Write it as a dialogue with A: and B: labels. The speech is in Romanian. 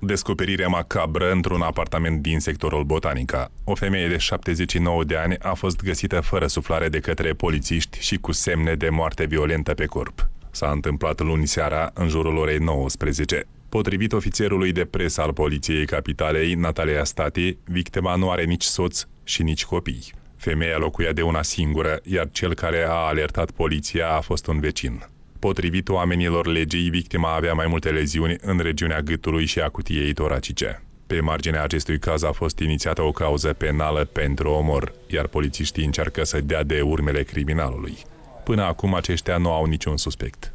A: Descoperirea macabră într-un apartament din sectorul Botanica. O femeie de 79 de ani a fost găsită fără suflare de către polițiști și cu semne de moarte violentă pe corp. S-a întâmplat luni seara, în jurul orei 19. Potrivit ofițerului de presă al Poliției Capitalei, Natalia Stati, victima nu are nici soț și nici copii. Femeia locuia de una singură, iar cel care a alertat poliția a fost un vecin. Potrivit oamenilor legii, victima avea mai multe leziuni în regiunea gâtului și a cutiei toracice. Pe marginea acestui caz a fost inițiată o cauză penală pentru
B: omor, iar polițiștii încearcă să dea de urmele criminalului.
C: Până acum aceștia nu au niciun
B: suspect.